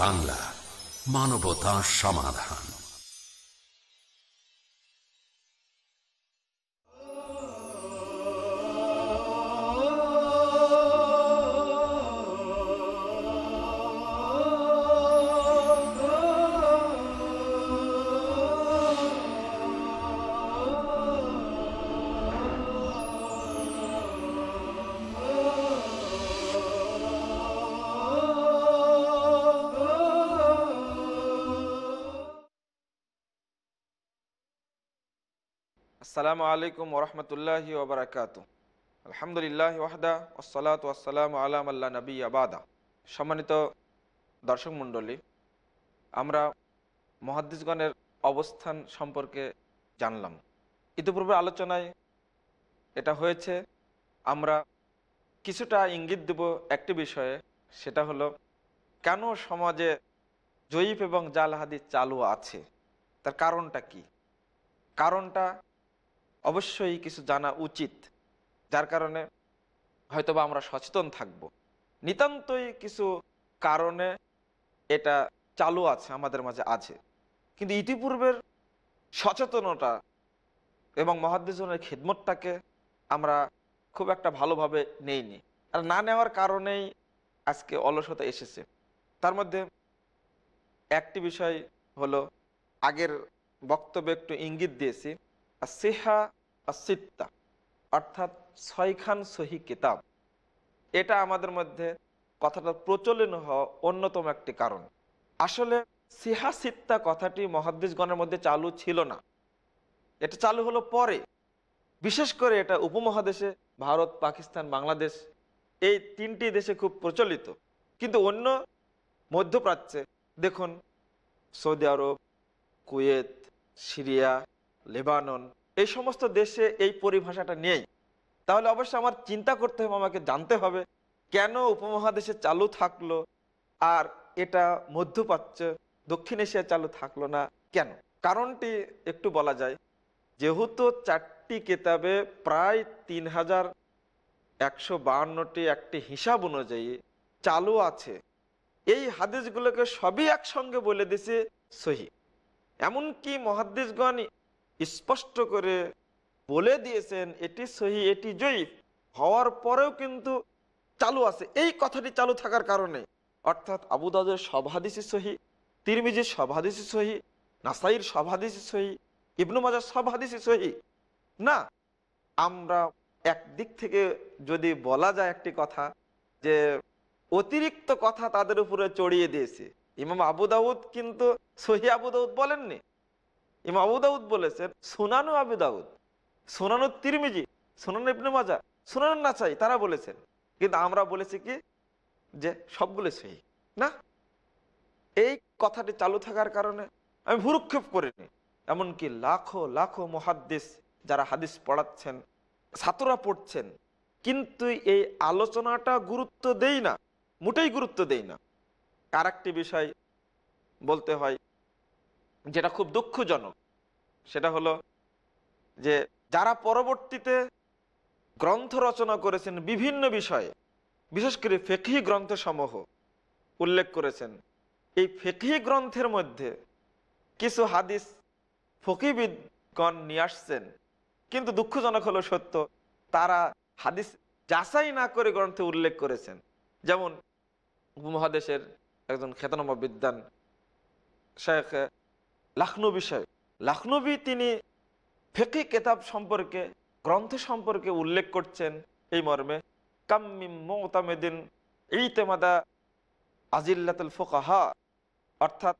বাংলা মানবতা সমাধান আসসালামু আলাইকুম ওরহমতুল্লাহি ওবরাকাত আলহামদুলিল্লাহ ওয়াহদা ওসালাত ওয়াসালাম আলাম আল্লাহ নবী আবাদা সম্মানিত দর্শক মণ্ডলী আমরা মহাদিসগণের অবস্থান সম্পর্কে জানলাম ইতিপূর্বে আলোচনায় এটা হয়েছে আমরা কিছুটা ইঙ্গিত দেব একটি বিষয়ে সেটা হলো কেন সমাজে জয়ীফ এবং জাল হাদিস চালু আছে তার কারণটা কি কারণটা অবশ্যই কিছু জানা উচিত যার কারণে হয়তোবা আমরা সচেতন থাকব নিতান্তই কিছু কারণে এটা চালু আছে আমাদের মাঝে আছে কিন্তু ইতিপূর্বের সচেতনতা এবং মহাদ্দেশনের খিদমতটাকে আমরা খুব একটা ভালোভাবে নেইনি আর না নেওয়ার কারণেই আজকে অলসতা এসেছে তার মধ্যে একটি বিষয় হলো আগের বক্তব্যে একটু ইঙ্গিত দিয়েছি আর সেহা আসিত্তা অর্থাৎ ছয়খান সহি কিতাব এটা আমাদের মধ্যে কথাটা প্রচলন হওয়া অন্যতম একটি কারণ আসলে সিহা সিত্তা কথাটি মহাদ্দিসগণের মধ্যে চালু ছিল না এটা চালু হলো পরে বিশেষ করে এটা উপমহাদেশে ভারত পাকিস্তান বাংলাদেশ এই তিনটি দেশে খুব প্রচলিত কিন্তু অন্য মধ্যপ্রাচ্যে দেখুন Saudi Arab Kuwait Syria Lebanon এই সমস্ত দেশে এই পরিভাষাটা নেই তাহলে অবশ্য আমার চিন্তা করতে হবে আমাকে জানতে হবে কেন উপমহাদেশে চালু থাকলো আর এটা মধ্যপ্রাচ্য দক্ষিণ এশিয়া চালু থাকলো না কেন কারণটি একটু বলা যায় যেহেতু চারটি কেতাবে প্রায় তিন হাজার একশো একটি হিসাব অনুযায়ী চালু আছে এই হাদিসগুলোকে সবই একসঙ্গে বলে দিছে সহি এমনকি মহাদিসগণ স্পষ্ট করে বলে দিয়েছেন এটি সহি এটি জয়ীফ হওয়ার পরেও কিন্তু চালু আছে এই কথাটি চালু থাকার কারণে অর্থাৎ আবুদাজের সভাদিসি সহি তিরমিজির সভাদিসি সহি নাসাইর সভাদিসি সহি ইবনু মাজার সবহাদিসি সহি না আমরা এক দিক থেকে যদি বলা যায় একটি কথা যে অতিরিক্ত কথা তাদের উপরে চড়িয়ে দিয়েছে ইমাম আবু কিন্তু সহি আবু দাউদ বলেননি ইমা আবু দাউদ বলেছেন সোনানু আবু দাউদ সোনানু তিরমিজি সোনানু ইবনে মাজা না নাচাই তারা বলেছেন কিন্তু আমরা বলেছি কি যে সবগুলো সেই না এই কথাটি চালু থাকার কারণে আমি ভুরুক্ষেপ করিনি এমনকি লাখো লাখো মহাদ্দেশ যারা হাদিস পড়াচ্ছেন ছাত্ররা পড়ছেন কিন্তু এই আলোচনাটা গুরুত্ব দেই না মোটেই গুরুত্ব দেই না আর বিষয় বলতে হয় যেটা খুব দুঃখজনক সেটা হলো যে যারা পরবর্তীতে গ্রন্থ রচনা করেছেন বিভিন্ন বিষয়ে বিশেষ করে ফেকহি গ্রন্থসমূহ উল্লেখ করেছেন এই ফেকহি গ্রন্থের মধ্যে কিছু হাদিস ফকিবিদগণ নিয়ে আসছেন কিন্তু দুঃখজনক হলো সত্য তারা হাদিস যাচাই না করে গ্রন্থে উল্লেখ করেছেন যেমন উপমহাদেশের একজন খ্যাতনামা বিদ্যান শেখ লাখনৌ বিষয় লাখনবী তিনি ফেকি কেতাব সম্পর্কে গ্রন্থ সম্পর্কে উল্লেখ করছেন এই মর্মে কাম্মিম মোতামেদিন ইতেমাদা আজিল্লাতুল ফোকাহা অর্থাৎ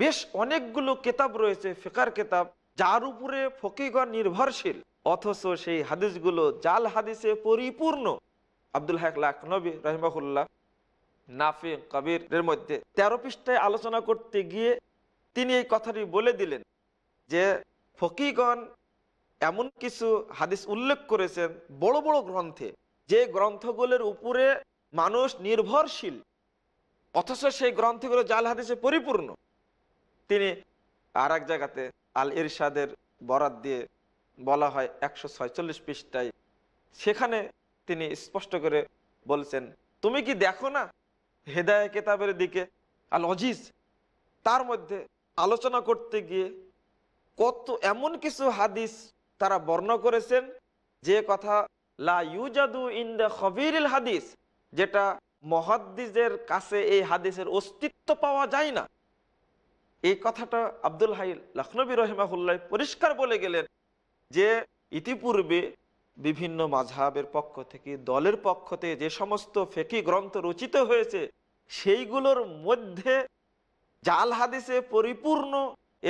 বেশ অনেকগুলো কেতাব রয়েছে ফেকার কেতাব যার উপরে ফকিগণ নির্ভরশীল অথচ সেই হাদিসগুলো জাল হাদিসে পরিপূর্ণ আব্দুল হাক নবী রহমাহুল্লাহ নাফি এর মধ্যে তেরো পৃষ্ঠায় আলোচনা করতে গিয়ে তিনি এই কথাটি বলে দিলেন যে ফকিগণ এমন কিছু হাদিস উল্লেখ করেছেন বড় বড় গ্রন্থে যে গ্রন্থগুলোর উপরে মানুষ নির্ভরশীল অথচ সেই গ্রন্থগুলো জাল হাদিসে পরিপূর্ণ তিনি আর এক জায়গাতে আল ইরশাদের বরাত দিয়ে বলা হয় একশো ছয়চল্লিশ পৃষ্ঠায় সেখানে তিনি স্পষ্ট করে বলছেন তুমি কি দেখো না হেদায় কেতাবের দিকে আল অজিজ তার মধ্যে আলোচনা করতে গিয়ে কত এমন কিছু হাদিস তারা বর্ণ করেছেন যে কথা লা ইউজাদু ইন দ্য খবিরিল হাদিস যেটা মহাদ্দিজের কাছে এই হাদিসের অস্তিত্ব পাওয়া যায় না এই কথাটা আব্দুল হাই লখনবী রহিমাহুল্লাহ পরিষ্কার বলে গেলেন যে ইতিপূর্বে বিভিন্ন মাঝহাবের পক্ষ থেকে দলের পক্ষ থেকে যে সমস্ত ফেকি গ্রন্থ রচিত হয়েছে সেইগুলোর মধ্যে জাল হাদিসে পরিপূর্ণ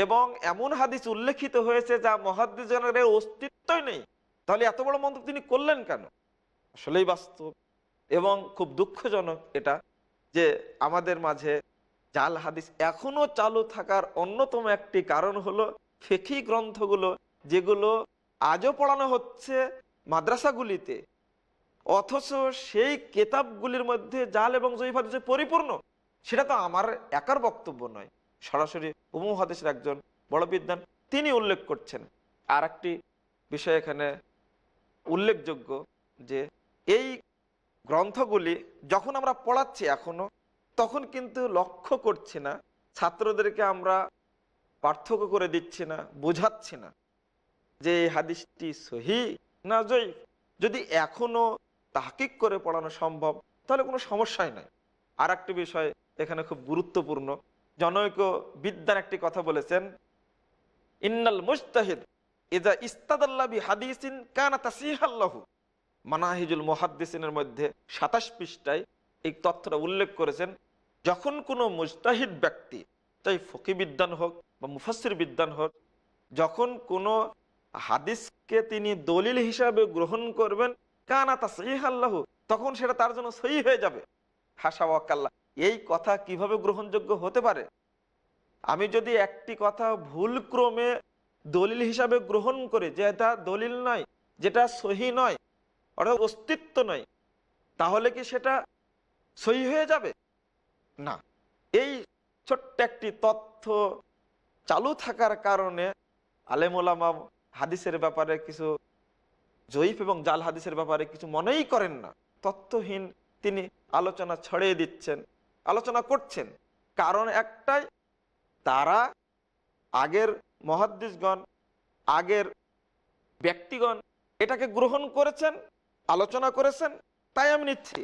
এবং এমন হাদিস উল্লেখিত হয়েছে যা মহাদিজনের অস্তিত্বই নেই তাহলে এত বড় মন্তব্য তিনি করলেন কেন আসলেই বাস্তব এবং খুব দুঃখজনক এটা যে আমাদের মাঝে জাল হাদিস এখনও চালু থাকার অন্যতম একটি কারণ হলো ফেকি গ্রন্থগুলো যেগুলো আজও পড়ানো হচ্ছে মাদ্রাসাগুলিতে অথচ সেই কেতাবগুলির মধ্যে জাল এবং জৈব হাদিস পরিপূর্ণ সেটা তো আমার একার বক্তব্য নয় সরাসরি উপমহাদেশের একজন বড় বিদ্যান তিনি উল্লেখ করছেন আর একটি বিষয় এখানে উল্লেখযোগ্য যে এই গ্রন্থগুলি যখন আমরা পড়াচ্ছি এখনো তখন কিন্তু লক্ষ্য করছি না ছাত্রদেরকে আমরা পার্থক্য করে দিচ্ছি না বোঝাচ্ছি না যে এই হাদিসটি সহি না জয় যদি এখনো তাহকিক করে পড়ানো সম্ভব তাহলে কোনো সমস্যাই নাই আর একটি বিষয় এখানে খুব গুরুত্বপূর্ণ জনৈক বিদ্যার একটি কথা বলেছেন ইন্নাল মুস্তাহিদ এজা ইস্তাদাল্লাবি হাদিসিন কানা তাসিহাল্লাহু মানাহিজুল মোহাদ্দিসিনের মধ্যে সাতাশ পৃষ্ঠায় এই তথ্যটা উল্লেখ করেছেন যখন কোনো মুস্তাহিদ ব্যক্তি তাই ফকি বিদ্যান হোক বা মুফাসির বিদ্যান হোক যখন কোনো হাদিসকে তিনি দলিল হিসাবে গ্রহণ করবেন কানা তা সহি তখন সেটা তার জন্য সহি হয়ে যাবে হাসা ওয়াকাল্লা এই কথা কিভাবে গ্রহণযোগ্য হতে পারে আমি যদি একটি কথা ভুল ক্রমে দলিল হিসাবে গ্রহণ করি যে এটা দলিল নয় যেটা সহি নয় অর্থাৎ অস্তিত্ব নয় তাহলে কি সেটা সহি হয়ে যাবে না এই ছোট্ট একটি তথ্য চালু থাকার কারণে আলেমুলাম হাদিসের ব্যাপারে কিছু জয়ীফ এবং জাল হাদিসের ব্যাপারে কিছু মনেই করেন না তথ্যহীন তিনি আলোচনা ছড়িয়ে দিচ্ছেন আলোচনা করছেন কারণ একটাই তারা আগের মহাদ্দেশগণ আগের ব্যক্তিগণ এটাকে গ্রহণ করেছেন আলোচনা করেছেন তাই আমি নিচ্ছি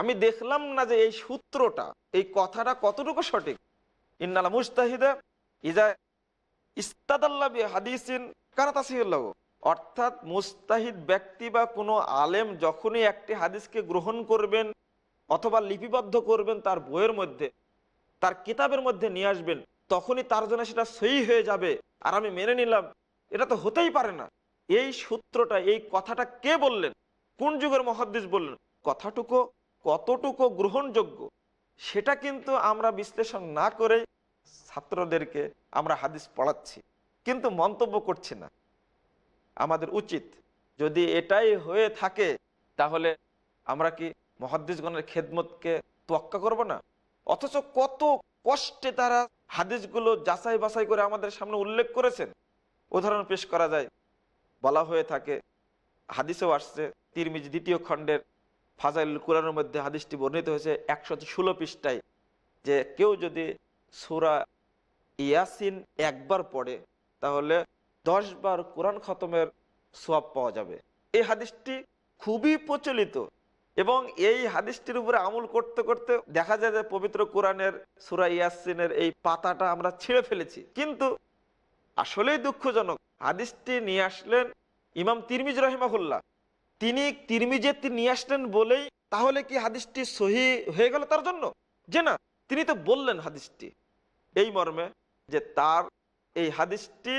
আমি দেখলাম না যে এই সূত্রটা এই কথাটা কতটুকু সঠিক ইন্নালা মুস্তাহিদা ইজা ইস্তাদাল্লা হাদিসিন কারাতাসিউল্লাহ অর্থাৎ মুস্তাহিদ ব্যক্তি বা কোনো আলেম যখনই একটি হাদিসকে গ্রহণ করবেন অথবা লিপিবদ্ধ করবেন তার বইয়ের মধ্যে তার কিতাবের মধ্যে নিয়ে আসবেন তখনই তার জন্য সেটা সই হয়ে যাবে আর আমি মেনে নিলাম এটা তো হতেই পারে না এই সূত্রটা এই কথাটা কে বললেন কোন যুগের মহাদ্দেশ বললেন কথাটুকু কতটুকু গ্রহণযোগ্য সেটা কিন্তু আমরা বিশ্লেষণ না করে ছাত্রদেরকে আমরা হাদিস পড়াচ্ছি কিন্তু মন্তব্য করছি না আমাদের উচিত যদি এটাই হয়ে থাকে তাহলে আমরা কি মহাদ্দিসগণের খেদমতকে তোয়াক্কা করব না অথচ কত কষ্টে তারা হাদিসগুলো যাচাই বাছাই করে আমাদের সামনে উল্লেখ করেছেন উদাহরণ পেশ করা যায় বলা হয়ে থাকে হাদিসেও আসছে তিরমিজ দ্বিতীয় খণ্ডের ফাজাইল কুরানোর মধ্যে হাদিসটি বর্ণিত হয়েছে একশো ষোলো পৃষ্ঠায় যে কেউ যদি সুরা ইয়াসিন একবার পড়ে তাহলে দশ বার কোরআন খতমের সোয়াব পাওয়া যাবে এই হাদিসটি খুবই প্রচলিত এবং এই হাদিসটির উপরে আমল করতে করতে দেখা যায় যে পবিত্র কোরআনের সুরা ইয়াসিনের এই পাতাটা আমরা ছিঁড়ে ফেলেছি কিন্তু আসলেই দুঃখজনক হাদিসটি নিয়ে আসলেন ইমাম তিরমিজ রহিমাহুল্লাহ তিনি তিরমিজে নিয়ে আসলেন বলেই তাহলে কি হাদিসটি সহি হয়ে গেল তার জন্য যে না তিনি তো বললেন হাদিসটি এই মর্মে যে তার এই হাদিসটি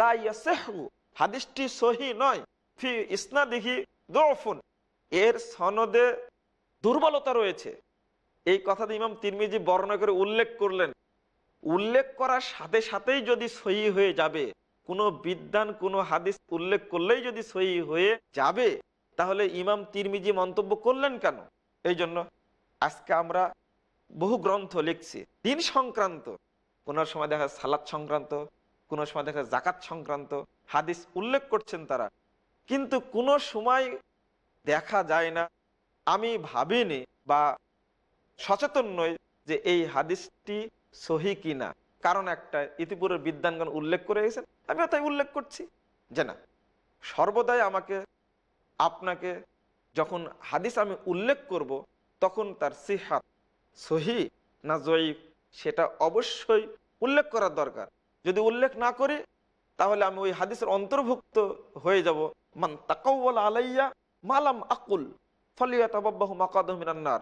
লাইয়াসেহু হাদিসটি সহি নয় ফি ইসনা দেখি দোফুন এর সনদে দুর্বলতা রয়েছে এই কথাটা ইমাম তিরমিজি বর্ণনা করে উল্লেখ করলেন উল্লেখ করার সাথে সাথেই যদি সহি হয়ে যাবে কোনো বিদ্যান কোনো হাদিস উল্লেখ করলেই যদি সহি হয়ে যাবে তাহলে ইমাম তিরমিজি মন্তব্য করলেন কেন এই জন্য আজকে আমরা বহু গ্রন্থ লিখছি দিন সংক্রান্ত কোনো সময় দেখা সালাদ সংক্রান্ত কোনো সময় দেখা জাকাত সংক্রান্ত হাদিস উল্লেখ করছেন তারা কিন্তু কোনো সময় দেখা যায় না আমি ভাবিনি বা সচেতন নই যে এই হাদিসটি সহি কিনা কারণ একটা ইতিপুরের বিদ্যাঙ্গন উল্লেখ করে গেছেন আমি তাই উল্লেখ করছি যে না সর্বদাই আমাকে আপনাকে যখন হাদিস আমি উল্লেখ করব তখন তার সিহাত সহি না জয়ীফ সেটা অবশ্যই উল্লেখ করার দরকার যদি উল্লেখ না করি তাহলে আমি ওই হাদিসের অন্তর্ভুক্ত হয়ে যাব মান তাকাউল আলাইয়া মালাম আকুল ফলিয়াতার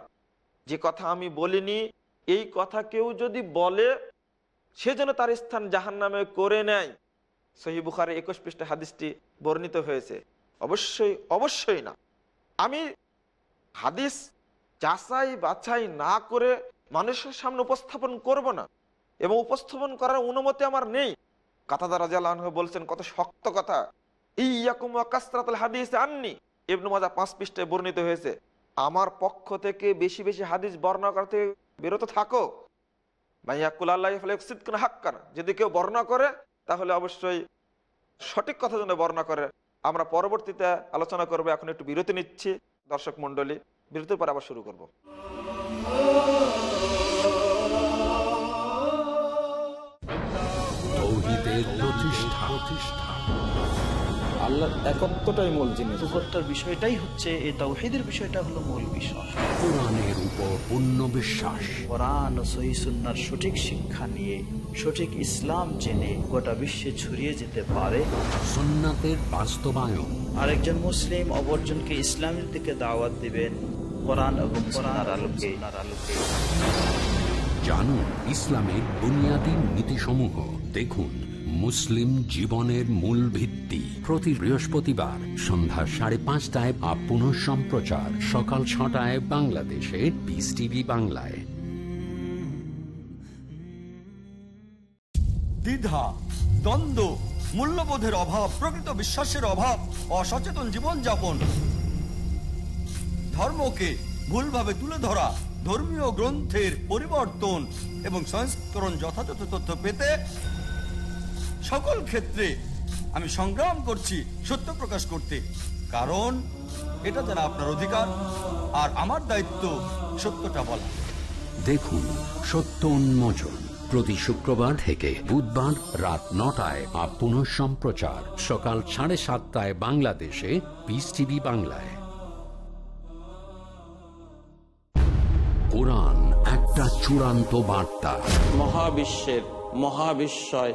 যে কথা আমি বলিনি এই কথা কেউ যদি বলে সে যেন তার স্থান জাহান নামে করে নেয় সহি বুখারে একুশ পৃষ্ঠে হাদিসটি বর্ণিত হয়েছে অবশ্যই অবশ্যই না আমি হাদিস যাচাই বাছাই না করে মানুষের সামনে উপস্থাপন করব না এবং উপস্থাপন করার অনুমতি আমার নেই কাতাদা রাজা বলছেন কত শক্ত কথা ইয়াকুম কাস্তাত হাদিস আননি ইবনু মাজা পাঁচ পৃষ্ঠে বর্ণিত হয়েছে আমার পক্ষ থেকে বেশি বেশি হাদিস বর্ণনা করতে থেকে বিরত থাকো মাইয়াকুল আল্লাহ হাক্কান যদি কেউ বর্ণনা করে তাহলে অবশ্যই সঠিক কথা যেন বর্ণনা করে আমরা পরবর্তীতে আলোচনা করবো এখন একটু বিরতি নিচ্ছি দর্শক মন্ডলী বিরতির পর আবার শুরু করব। প্রতিষ্ঠা আল্লাহ একত্বটাই মূল জিনিস একত্বর বিষয়টাই হচ্ছে এই তাওহীদের বিষয়টা হলো মূল বিষয় কোরআনের উপর পূর্ণ বিশ্বাস কোরআন ও সহি সুন্নাহর সঠিক শিক্ষা নিয়ে সঠিক ইসলাম জেনে গোটা বিশ্বে ছড়িয়ে যেতে পারে সুন্নাতের বাস্তবায়ন আরেকজন মুসলিম অবর্জনকে ইসলামের দিকে দাওয়াত দিবেন কোরআন এবং কোরআন আলোকে আলোকে জানুন ইসলামের বুনিয়াদী নীতিসমূহ দেখুন মুসলিম জীবনের মূল ভিত্তি প্রতি বৃহস্পতিবার সন্ধ্যা সাড়ে পাঁচটায় বা পুনঃ সম্প্রচার সকাল ছটায় বাংলাদেশে বিস টিভি বাংলায় দ্বিধা দ্বন্দ্ব মূল্যবোধের অভাব প্রকৃত বিশ্বাসের অভাব অসচেতন জীবনযাপন ধর্মকে ভুলভাবে তুলে ধরা ধর্মীয় গ্রন্থের পরিবর্তন এবং সংস্করণ যথাযথ তথ্য পেতে সকল ক্ষেত্রে আমি সংগ্রাম করছি সত্য প্রকাশ করতে কারণ এটা যারা আপনার অধিকার আর আমার দায়িত্ব সত্যটা বলা দেখুন সত্য উন্মোচন প্রতি শুক্রবার থেকে বুধবার রাত নটায় আর পুনঃ সম্প্রচার সকাল সাড়ে সাতটায় বাংলাদেশে পিস টিভি বাংলায় কোরআন একটা চূড়ান্ত বার্তা মহাবিশ্বের মহাবিশ্বয়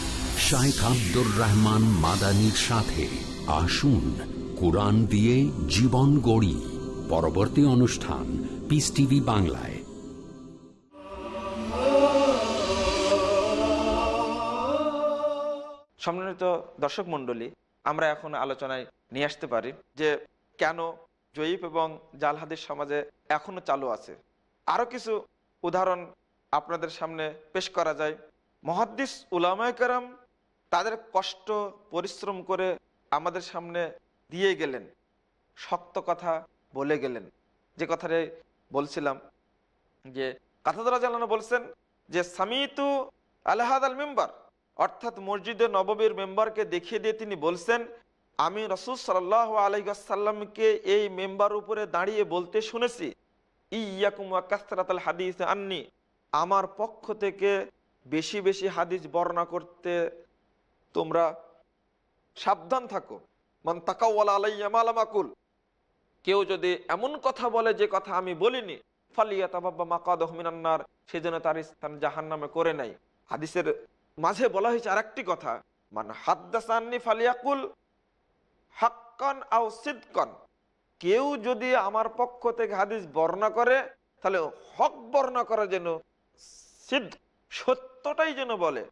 শাইখ আব্দুর রহমান মাদানির সাথে আসুন কোরআন দিয়ে জীবন গড়ি পরবর্তী অনুষ্ঠান পিস টিভি বাংলায় সম্মানিত দর্শক মন্ডলী আমরা এখন আলোচনায় নিয়ে আসতে পারি যে কেন জয়ীফ এবং জালহাদির সমাজে এখনও চালু আছে আরও কিছু উদাহরণ আপনাদের সামনে পেশ করা যায় মহাদ্দিস উলামায় কারাম তাদের কষ্ট পরিশ্রম করে আমাদের সামনে দিয়ে গেলেন শক্ত কথা বলে গেলেন যে কথারে বলছিলাম যে কাথাদরা জালানো বলছেন যে সামিতু আলহাদ আল মেম্বার অর্থাৎ মসজিদে নববীর মেম্বারকে দেখিয়ে দিয়ে তিনি বলছেন আমি রসুল সাল্লাহ আলাইসাল্লামকে এই মেম্বার উপরে দাঁড়িয়ে বলতে শুনেছি ইয়াকুমাকাস্তারাতাল হাদিস আননি আমার পক্ষ থেকে বেশি বেশি হাদিস বর্ণনা করতে তোমরা সাবধান থাকো মান তাকাওয়ালা আলাইয়ামাকুল কেউ যদি এমন কথা বলে যে কথা আমি বলিনি ফালিয়া তাবাব্বা মাকাদ হমিনান্নার সে যেন তার স্থান জাহান নামে করে নাই হাদিসের মাঝে বলা হয়েছে আরেকটি কথা মান হাদ্দাসান্নি ফালিয়াকুল হাক্কন আও সিদকন কেউ যদি আমার পক্ষ থেকে হাদিস বর্ণনা করে তাহলে হক বর্ণনা করা যেন সিদ্ধ সত্যটাই যেন বলে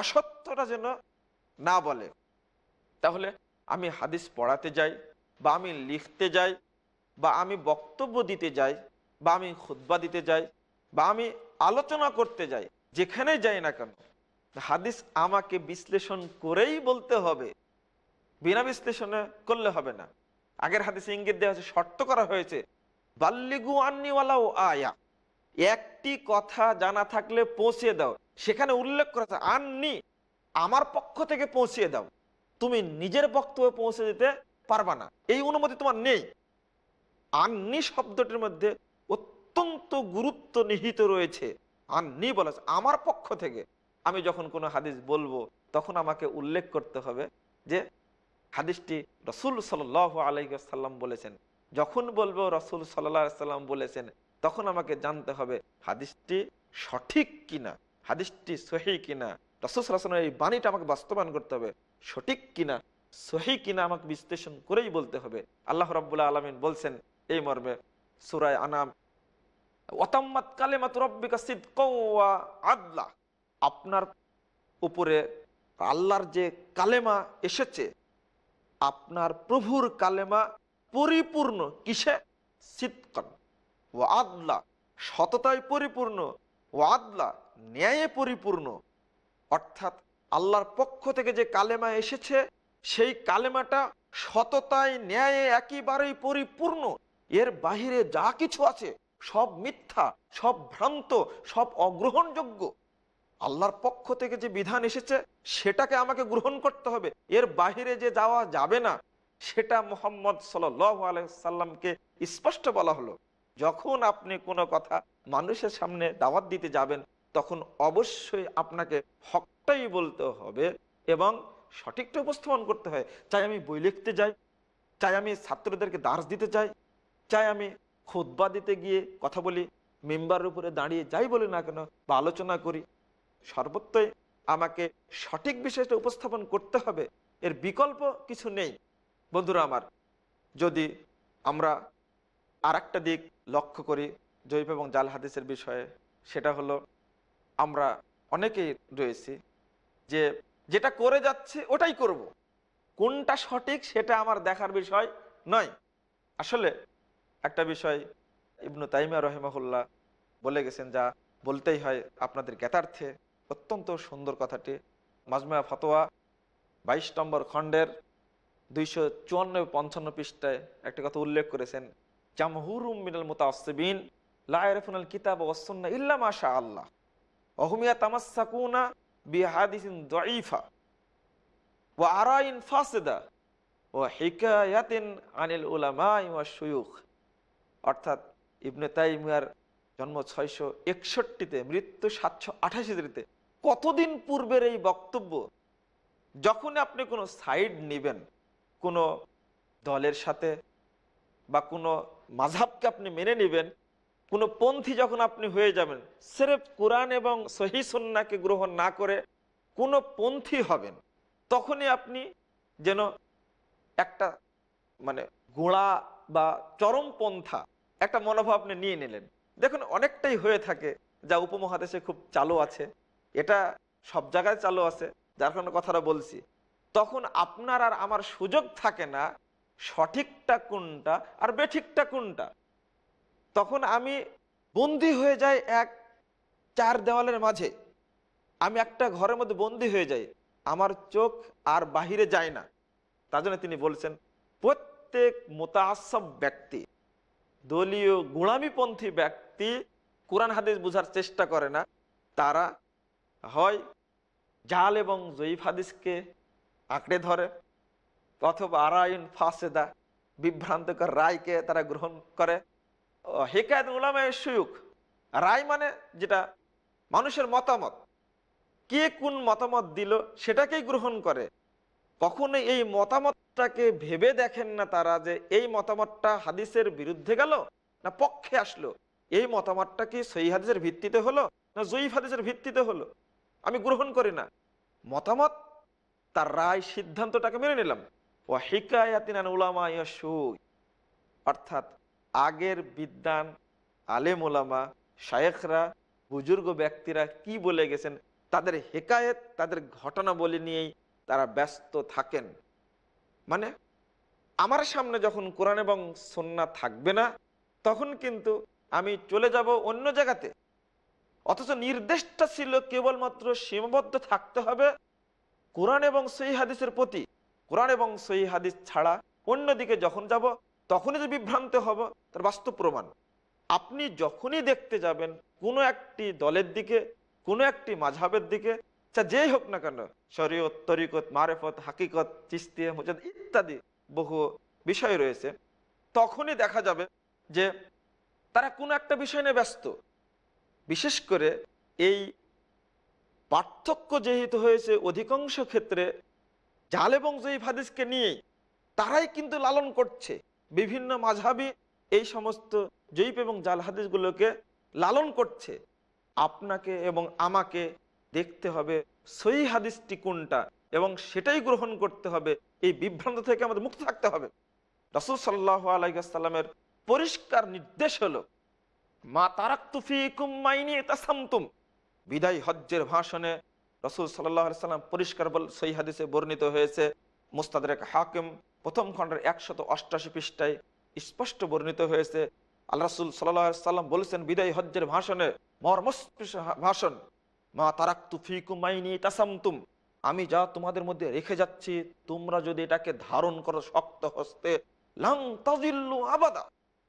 অসত্যটা যেন না বলে তাহলে আমি হাদিস পড়াতে যাই বা আমি লিখতে যাই বা আমি বক্তব্য দিতে যাই বা আমি খুদ্া দিতে যাই বা আমি আলোচনা করতে যাই যেখানে যাই না কেন হাদিস আমাকে বিশ্লেষণ করেই বলতে হবে বিনা বিশ্লেষণে করলে হবে না আগের হাদিস ইঙ্গিত দেওয়া হয়েছে শর্ত করা হয়েছে বাল্লিগু আন্নিওয়ালা ও আয়া একটি কথা জানা থাকলে পৌঁছে দাও সেখানে উল্লেখ করা আননি আমার পক্ষ থেকে পৌঁছিয়ে দাও তুমি নিজের বক্তব্যে পৌঁছে দিতে পারবা না এই অনুমতি তোমার নেই আন্নি শব্দটির মধ্যে অত্যন্ত গুরুত্ব নিহিত রয়েছে আন্নি বলা আমার পক্ষ থেকে আমি যখন কোনো হাদিস বলবো তখন আমাকে উল্লেখ করতে হবে যে হাদিসটি রসুল সাল আলহিসাল্লাম বলেছেন যখন বলবো রসুল সাল্লা সাল্লাম বলেছেন তখন আমাকে জানতে হবে হাদিসটি সঠিক কিনা হাদিসটি সহি কিনা রাসুসালামের এই বাণীটা আমাকে বাস্তবায়ন করতে হবে সঠিক কিনা সহি কিনা আমাকে বিশ্লেষণ করেই বলতে হবে আল্লাহ রব্বুল্লাহ আলমিন বলছেন এই মর্মে সুরায় আনাম ওতাম্মাত আদলা আপনার উপরে আল্লাহর যে কালেমা এসেছে আপনার প্রভুর কালেমা পরিপূর্ণ কিসে সিৎকন ও আদলা সততায় পরিপূর্ণ ও আদলা ন্যায়ে পরিপূর্ণ অর্থাৎ আল্লাহর পক্ষ থেকে যে কালেমা এসেছে সেই কালেমাটা সততায় ন্যায় একেবারেই পরিপূর্ণ এর বাহিরে যা কিছু আছে সব মিথ্যা সব ভ্রান্ত সব অগ্রহণযোগ্য আল্লাহর পক্ষ থেকে যে বিধান এসেছে সেটাকে আমাকে গ্রহণ করতে হবে এর বাহিরে যে যাওয়া যাবে না সেটা মোহাম্মদ সাল আলাইসাল্লামকে স্পষ্ট বলা হলো যখন আপনি কোনো কথা মানুষের সামনে দাওয়াত দিতে যাবেন তখন অবশ্যই আপনাকে হকটাই বলতে হবে এবং সঠিকটা উপস্থাপন করতে হয় চাই আমি বই লিখতে যাই চাই আমি ছাত্রদেরকে দাস দিতে চাই চাই আমি খোদবা দিতে গিয়ে কথা বলি মেম্বারের উপরে দাঁড়িয়ে যাই বলি না কেন বা আলোচনা করি সর্বত্রই আমাকে সঠিক বিষয়টা উপস্থাপন করতে হবে এর বিকল্প কিছু নেই বন্ধুরা আমার যদি আমরা আর দিক লক্ষ্য করি জৈব এবং জাল হাদিসের বিষয়ে সেটা হলো আমরা অনেকেই রয়েছি যে যেটা করে যাচ্ছে ওটাই করব। কোনটা সঠিক সেটা আমার দেখার বিষয় নয় আসলে একটা বিষয় ইবনু তাইমিয়া রহেমহল্লা বলে গেছেন যা বলতেই হয় আপনাদের জ্ঞাতার্থে অত্যন্ত সুন্দর কথাটি মাজমিয়া ফতোয়া বাইশ নম্বর খণ্ডের দুইশো চুয়ান্ন পঞ্চান্ন পৃষ্ঠায় একটা কথা উল্লেখ করেছেন জামহুরুম মিনাল লাফুন লায়রফুল কিতাব ওসন্না ইল্লা মাশা আল্লাহ অহমিয়া তামাসাকুনা বিহাদিসিন দঈফা ও আরাইন ফাসেদা ও হিকায়াতিন আনিল উলামাই ওয়া সুয়ুখ অর্থাৎ ইবনে তাইমিয়ার জন্ম ছয়শো একষট্টিতে মৃত্যু সাতশো আঠাশিতে কতদিন পূর্বের এই বক্তব্য যখন আপনি কোনো সাইড নেবেন কোনো দলের সাথে বা কোনো মাঝাবকে আপনি মেনে নেবেন কোনো পন্থী যখন আপনি হয়ে যাবেন সেরেফ কোরআন এবং সহি সন্নাকে গ্রহণ না করে কোনো পন্থী হবেন তখনই আপনি যেন একটা মানে গোড়া বা চরম পন্থা একটা মনোভাব আপনি নিয়ে নিলেন দেখুন অনেকটাই হয়ে থাকে যা উপমহাদেশে খুব চালু আছে এটা সব জায়গায় চালু আছে যার কারণে কথাটা বলছি তখন আপনার আর আমার সুযোগ থাকে না সঠিকটা কোনটা আর বেঠিকটা কোনটা তখন আমি বন্দি হয়ে যাই এক চার দেওয়ালের মাঝে আমি একটা ঘরের মধ্যে বন্দি হয়ে যাই আমার চোখ আর বাহিরে যায় না তার জন্য তিনি বলছেন প্রত্যেক মোতাসব ব্যক্তি দলীয় গুণামীপন্থী ব্যক্তি কোরআন হাদিস বোঝার চেষ্টা করে না তারা হয় জাল এবং জয়ীফ হাদিসকে আঁকড়ে ধরে অথবা আরায়ন ফাসেদা বিভ্রান্তকর রায়কে তারা গ্রহণ করে হেকায়ত উলামায় সুয়ুক রায় মানে যেটা মানুষের মতামত কে কোন মতামত দিল সেটাকেই গ্রহণ করে কখনো এই মতামতটাকে ভেবে দেখেন না তারা যে এই মতামতটা হাদিসের বিরুদ্ধে গেল না পক্ষে আসলো এই মতামতটা কি সই হাদিসের ভিত্তিতে হলো না জয়ীফ হাদিসের ভিত্তিতে হলো আমি গ্রহণ করি না মতামত তার রায় সিদ্ধান্তটাকে মেনে নিলাম ও উলামায় উলামা অর্থাৎ আগের বিদ্যান আলেম ওলামা শায়েখরা বুজুর্গ ব্যক্তিরা কি বলে গেছেন তাদের হেকায়েত তাদের ঘটনা বলে নিয়েই তারা ব্যস্ত থাকেন মানে আমার সামনে যখন কোরআন এবং সন্না থাকবে না তখন কিন্তু আমি চলে যাব অন্য জায়গাতে অথচ নির্দেশটা ছিল কেবলমাত্র সীমাবদ্ধ থাকতে হবে কোরআন এবং সই হাদিসের প্রতি কোরআন এবং সই হাদিস ছাড়া অন্যদিকে যখন যাব তখনই যে বিভ্রান্ত হব তার বাস্তব প্রমাণ আপনি যখনই দেখতে যাবেন কোনো একটি দলের দিকে কোনো একটি মাঝহের দিকে যা যেই হোক না কেন শরীয়ত তরিকত মারেফত হাকিকত চিস্তিয়ে মজাদ ইত্যাদি বহু বিষয় রয়েছে তখনই দেখা যাবে যে তারা কোনো একটা বিষয় নিয়ে ব্যস্ত বিশেষ করে এই পার্থক্য যেহেতু হয়েছে অধিকাংশ ক্ষেত্রে জাল এবং জয়ীফ হাদিসকে নিয়েই তারাই কিন্তু লালন করছে বিভিন্ন মাঝাবি এই সমস্ত জৈব এবং জাল হাদিসগুলোকে লালন করছে আপনাকে এবং আমাকে দেখতে হবে সই হাদিসটি কোনটা এবং সেটাই গ্রহণ করতে হবে এই বিভ্রান্ত থেকে আমাদের মুক্ত থাকতে হবে রসুল সাল্লাহ আলাইসাল্লামের পরিষ্কার নির্দেশ হল মা তারাকুম বিদায় হজ্জের ভাষণে রসুল সাল্লাহ সাল্লাম পরিষ্কার বল সই হাদিসে বর্ণিত হয়েছে মুস্তাদ হাকিম প্রথম খণ্ডের একশত অষ্টাশি পৃষ্ঠায় স্পষ্ট বর্ণিত হয়েছে আল্লাহ রাসুল সাল্লাম বলেছেন বিদায় হজ্জের ভাষণে মর্মস্পৃশ ভাষণ মা তারাক ফিকুমাইনি তাসামতুম আমি যা তোমাদের মধ্যে রেখে যাচ্ছি তোমরা যদি এটাকে ধারণ করো শক্ত হস্তে লাং তাজিল্লু আবাদা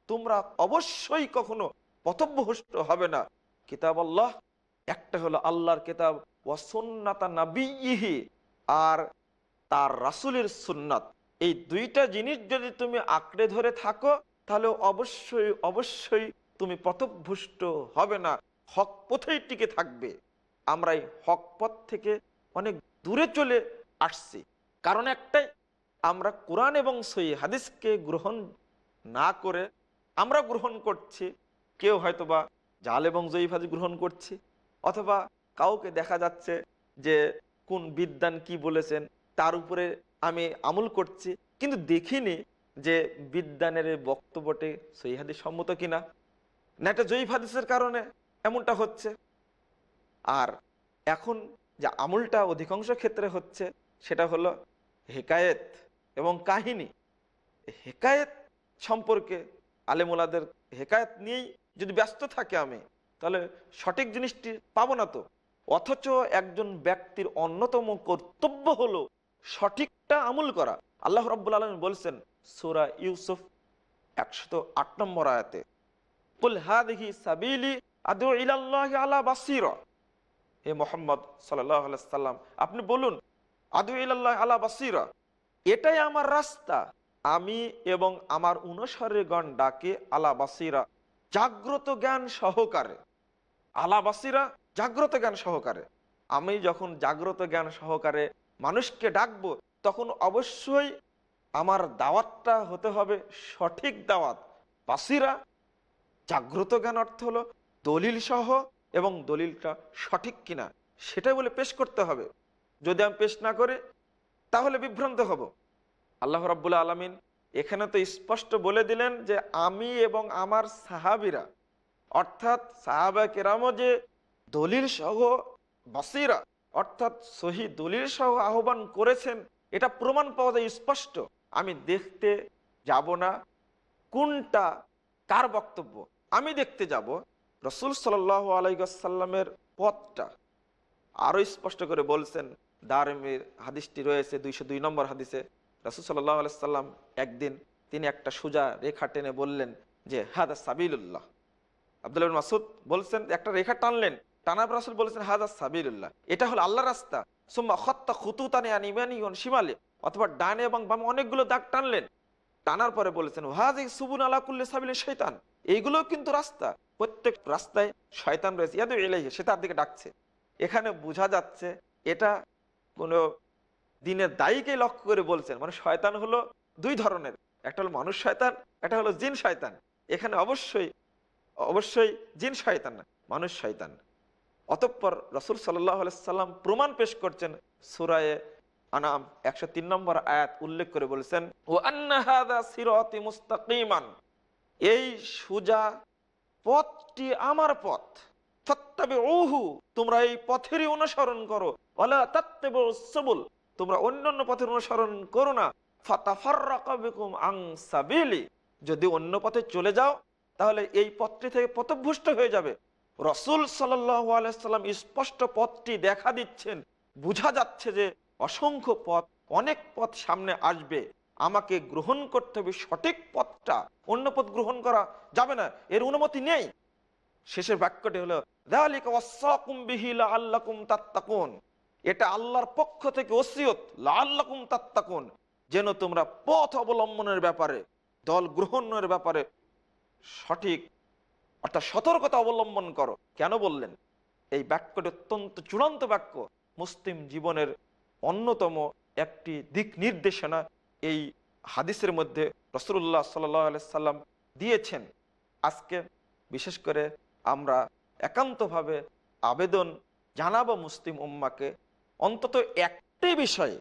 তোমরা অবশ্যই কখনো পথভ্যষ্ট হবে না কিতাব আল্লাহ একটা হলো আল্লাহর কিতাব ওয়াসন্নাতা নাবিহি আর তার রাসুলের সুন্নাত এই দুইটা জিনিস যদি তুমি আঁকড়ে ধরে থাকো তাহলে অবশ্যই অবশ্যই তুমি পথভুষ্ট হবে না হক পথেই টিকে থাকবে আমরা এই হক পথ থেকে অনেক দূরে চলে আসছি কারণ একটাই আমরা কোরআন এবং সই হাদিসকে গ্রহণ না করে আমরা গ্রহণ করছি কেউ হয়তোবা জাল এবং জয়ী হাদিস গ্রহণ করছি অথবা কাউকে দেখা যাচ্ছে যে কোন বিদ্যান কি বলেছেন তার উপরে আমি আমল করছি কিন্তু দেখিনি যে বিদ্যানের বক্তব্যটি সৈহাদি সম্মত কিনা না এটা জয়ীফ হাদিসের কারণে এমনটা হচ্ছে আর এখন যে আমলটা অধিকাংশ ক্ষেত্রে হচ্ছে সেটা হলো হেকায়েত এবং কাহিনী হেকায়েত সম্পর্কে আলেমোলাদের হেকায়েত নিয়েই যদি ব্যস্ত থাকে আমি তাহলে সঠিক জিনিসটি পাবো না তো অথচ একজন ব্যক্তির অন্যতম কর্তব্য হলো সঠিকটা আমল করা আল্লাহ রব আলম বলছেন সুরা ইউসুফ একশত আট নম্বর আয়াতে হা দেখি সাবিলি বাসির হে মোহাম্মদ সাল্লাম আপনি বলুন আদু আলা বাসির এটাই আমার রাস্তা আমি এবং আমার অনুসারীগণ ডাকে আলা বাসিরা জাগ্রত জ্ঞান সহকারে আলা বাসিরা জাগ্রত জ্ঞান সহকারে আমি যখন জাগ্রত জ্ঞান সহকারে মানুষকে ডাকবো তখন অবশ্যই আমার দাওয়াতটা হতে হবে সঠিক দাওয়াত বাসিরা জাগ্রত জ্ঞান অর্থ হলো দলিল সহ এবং দলিলটা সঠিক কিনা সেটাই বলে পেশ করতে হবে যদি আমি পেশ না করে তাহলে বিভ্রান্ত হব আল্লাহ রাবুল্লা আলমিন এখানে তো স্পষ্ট বলে দিলেন যে আমি এবং আমার সাহাবিরা অর্থাৎ সাহাবা কেরামও যে দলিল সহ বাসিরা অর্থাৎ সহি দলিল সহ আহ্বান করেছেন এটা প্রমাণ পাওয়া যায় স্পষ্ট আমি দেখতে যাব না কোনটা কার বক্তব্য আমি দেখতে যাব রসুল সাল আলাইসাল্লামের পথটা আরও স্পষ্ট করে বলছেন দারমের হাদিসটি রয়েছে দুইশো দুই নম্বর হাদিসে রসুল সাল্লাহ আলাইসাল্লাম একদিন তিনি একটা সোজা রেখা টেনে বললেন যে হাদা সাবিল্লাহ আবদুল্লাহ মাসুদ বলছেন একটা রেখা টানলেন তানাব রাসুল বলেছেন হাজার সাবিরুল্লাহ এটা হলো আল্লাহ রাস্তা সুম্মা খত্তা খুতু তানে আনিমানি সীমালে অথবা ডানে এবং বামে অনেকগুলো দাগ টানলেন টানার পরে বলেছেন হাজ এই সুবুন আলাকুল্লে সাবিল শৈতান এইগুলো কিন্তু রাস্তা প্রত্যেক রাস্তায় শয়তান রয়েছে ইয়াদ এলাইহে সে তার দিকে ডাকছে এখানে বোঝা যাচ্ছে এটা কোনো দিনের দায়ীকে লক্ষ্য করে বলছেন মানে শয়তান হলো দুই ধরনের একটা হলো মানুষ শয়তান একটা হলো জিন শয়তান এখানে অবশ্যই অবশ্যই জিন শয়তান না মানুষ শয়তান না অতঃপর রসুল সাল্লাহ সাল্লাম প্রমাণ পেশ করছেন সুরায়ে আনাম একশো তিন নম্বর আয়াত উল্লেখ করে বলেছেন ও আন্নাহাদিমান এই সুজা পথটি আমার পথ তোমরা এই পথেরই অনুসরণ করো তোমরা অন্যান্য পথের অনুসরণ করো না আং সাবিলি যদি অন্য পথে চলে যাও তাহলে এই পথটি থেকে পথভ্রষ্ট হয়ে যাবে রসুল সাল্লাম স্পষ্ট পথটি দেখা দিচ্ছেন বুঝা যাচ্ছে যে অসংখ্য পথ অনেক পথ সামনে আসবে আমাকে গ্রহণ করতে হবে সঠিক পথটা অন্য পথ গ্রহণ করা যাবে না এর অনুমতি নেই শেষের বাক্যটি হলো এটা আল্লাহর পক্ষ থেকে ওসিয়ত লাল্লাকুম তাত্তাকুন যেন তোমরা পথ অবলম্বনের ব্যাপারে দল গ্রহণের ব্যাপারে সঠিক অর্থাৎ সতর্কতা অবলম্বন করো কেন বললেন এই বাক্যটি অত্যন্ত চূড়ান্ত বাক্য মুসলিম জীবনের অন্যতম একটি দিক নির্দেশনা এই হাদিসের মধ্যে রসুল্লাহ সাল্লাহ সাল্লাম দিয়েছেন আজকে বিশেষ করে আমরা একান্তভাবে আবেদন জানাবো মুসলিম উম্মাকে অন্তত একটি বিষয়ে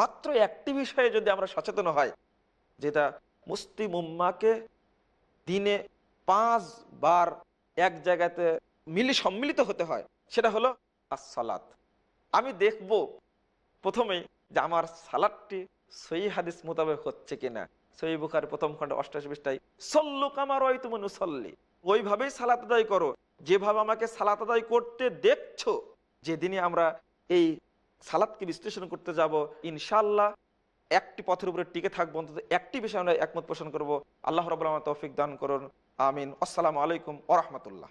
মাত্র একটি বিষয়ে যদি আমরা সচেতন হয় যেটা মুসলিম উম্মাকে দিনে পাঁচ বার এক জায়গাতে মিলি সম্মিলিত হতে হয় সেটা হলো আসসালাত আমি দেখব প্রথমে যে আমার সালাদটি সই হাদিস মোতাবেক হচ্ছে কিনা সই বুখার প্রথম খন্ড অষ্টাশি বিশটাই সল্লু কামার ওই তুমি নুসল্লি ওইভাবেই সালাত আদায় করো যেভাবে আমাকে সালাত আদায় করতে দেখছো যেদিনই আমরা এই সালাদকে বিশ্লেষণ করতে যাব ইনশাল্লাহ একটি পথের উপরে টিকে থাকবো অন্তত একটি বিষয়ে আমরা একমত পোষণ করবো আল্লাহ রবাহ তৌফিক দান করুন আমিন আসসালামু আলাইকুম ওরহমতুল্লাহ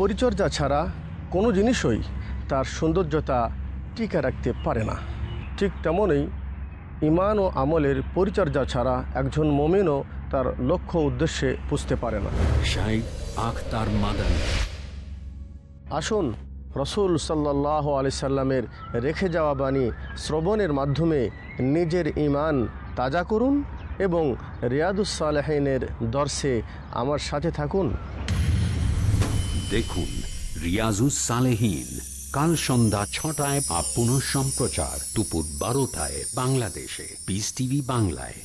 পরিচর্যা ছাড়া কোনো জিনিসই তার সৌন্দর্যতা টিকে রাখতে পারে না ঠিক তেমনই ইমান ও আমলের পরিচর্যা ছাড়া একজন মমিনও তার লক্ষ্য উদ্দেশ্যে বুঝতে পারে না আখতার মাদান আসুন রসুল সাল্লাহ আলি সাল্লামের রেখে যাওয়া বাণী শ্রবণের মাধ্যমে নিজের ইমান তাজা করুন এবং রিয়াদুসালেহিনের দর্শে আমার সাথে থাকুন দেখুন রিয়াজুস সালেহীন কাল সন্ধ্যা ছটায় আপ পুনঃ সম্প্রচার দুপুর বারোটায় বাংলাদেশে পিস টিভি বাংলায়